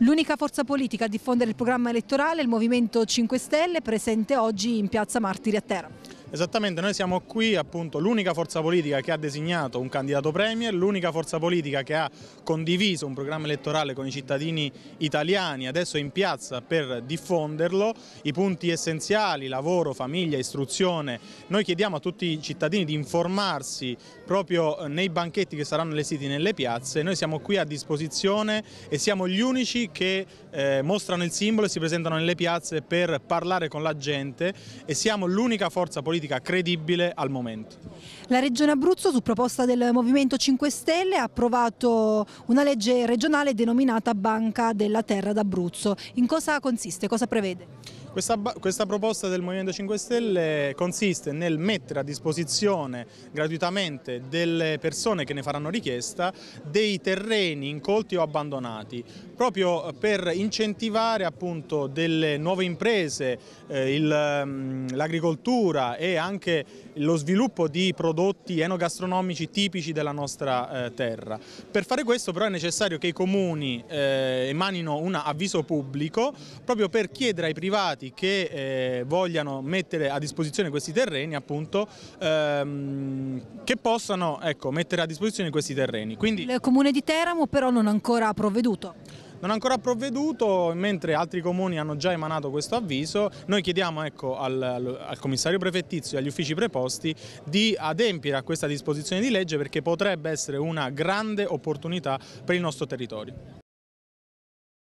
L'unica forza politica a diffondere il programma elettorale è il Movimento 5 Stelle, presente oggi in Piazza Martiri a Teramo. Esattamente, noi siamo qui appunto l'unica forza politica che ha designato un candidato premier, l'unica forza politica che ha condiviso un programma elettorale con i cittadini italiani, adesso è in piazza per diffonderlo, i punti essenziali, lavoro, famiglia, istruzione, noi chiediamo a tutti i cittadini di informarsi proprio eh, nei banchetti che saranno allestiti nelle piazze, noi siamo qui a disposizione e siamo gli unici che eh, mostrano il simbolo e si presentano nelle piazze per parlare con la gente e siamo l'unica forza politica politica credibile al momento. La Regione Abruzzo su proposta del Movimento 5 Stelle ha approvato una legge regionale denominata Banca della Terra d'Abruzzo. In cosa consiste? Cosa prevede? Questa, questa, proposta del Movimento 5 Stelle consiste nel mettere a disposizione gratuitamente delle persone che ne faranno richiesta dei terreni incolti o abbandonati, proprio per incentivare appunto delle nuove imprese, eh, mm, l'agricoltura e anche lo sviluppo di prodotti enogastronomici tipici della nostra eh, terra. Per fare questo però è necessario che i comuni eh, emanino un avviso pubblico proprio per chiedere ai privati privati che eh, vogliano mettere a disposizione questi terreni appunto ehm, che possano ecco, mettere a disposizione questi terreni. Quindi... Il comune di Teramo però non ha ancora provveduto non ha ancora provveduto, mentre altri comuni hanno già emanato questo avviso. Noi chiediamo ecco, al, al, commissario prefettizio e agli uffici preposti di adempiere a questa disposizione di legge perché potrebbe essere una grande opportunità per il nostro territorio.